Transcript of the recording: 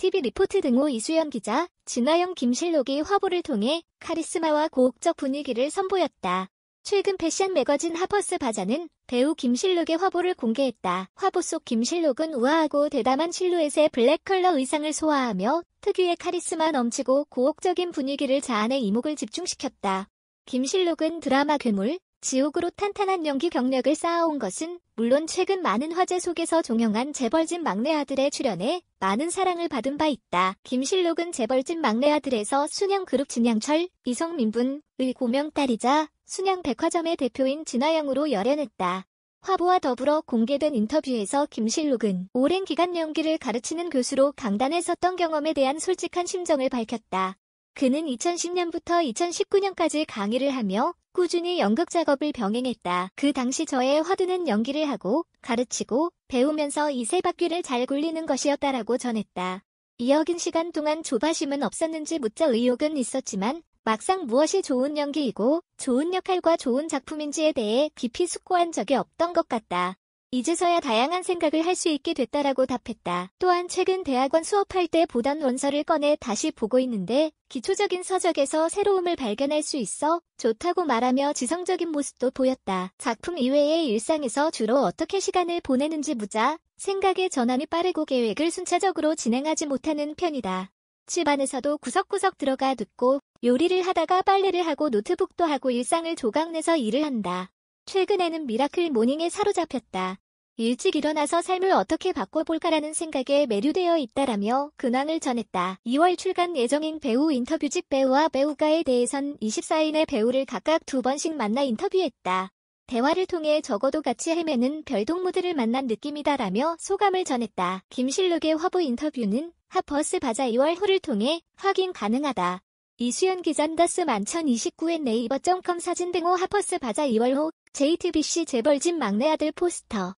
TV 리포트 등호 이수연 기자, 진화영 김실록이 화보를 통해 카리스마와 고혹적 분위기를 선보였다. 최근 패션 매거진 하퍼스 바자는 배우 김실록의 화보를 공개했다. 화보 속 김실록은 우아하고 대담한 실루엣의 블랙 컬러 의상을 소화하며 특유의 카리스마 넘치고 고혹적인 분위기를 자아내 이목을 집중시켰다. 김실록은 드라마 괴물, 지옥으로 탄탄한 연기 경력을 쌓아온 것은 물론 최근 많은 화제 속에서 종영한 재벌집 막내 아들의 출연에 많은 사랑을 받은 바 있다. 김실록은 재벌집 막내 아들에서 순양그룹 진양철, 이성민분의 고명딸이자 순양백화점의 대표인 진화영으로 열연했다. 화보와 더불어 공개된 인터뷰에서 김실록은 오랜 기간 연기를 가르치는 교수로 강단에 섰던 경험에 대한 솔직한 심정을 밝혔다. 그는 2010년부터 2019년까지 강의를 하며 꾸준히 연극 작업을 병행했다. 그 당시 저의 화두는 연기를 하고 가르치고 배우면서 이 세 바퀴를 잘 굴리는 것이었다라고 전했다. 이어긴 시간 동안 조바심은 없었는지 묻자 의혹은 있었지만 막상 무엇이 좋은 연기이고 좋은 역할과 좋은 작품인지에 대해 깊이 숙고한 적이 없던 것 같다. 이제서야 다양한 생각을 할 수 있게 됐다라고 답했다. 또한 최근 대학원 수업할 때 보던 원서를 꺼내 다시 보고 있는데 기초적인 서적에서 새로움을 발견할 수 있어 좋다고 말하며 지성적인 모습도 보였다. 작품 이외의 일상에서 주로 어떻게 시간을 보내는지 묻자 생각의 전환이 빠르고 계획을 순차적으로 진행하지 못하는 편이다. 집안에서도 구석구석 들어가 듣고 요리를 하다가 빨래를 하고 노트북도 하고 일상을 조각내서 일을 한다. 최근에는 미라클 모닝에 사로잡혔다. 일찍 일어나서 삶을 어떻게 바꿔볼까라는 생각에 매료되어 있다라며 근황을 전했다. 2월 출간 예정인 배우 인터뷰직 배우와 배우가에 대해선 24인의 배우를 각각 두 번씩 만나 인터뷰했다. 대화를 통해 적어도 같이 헤매는 별동무들을 만난 느낌이다라며 소감을 전했다. 김실록의 화보 인터뷰는 하퍼스 바자 2월 호를 통해 확인 가능하다. 이수연 기자다스 1 0 2 9엔 네이버.com 사진 등호 하퍼스 바자 2월 호 JTBC 재벌집 막내 아들 포스터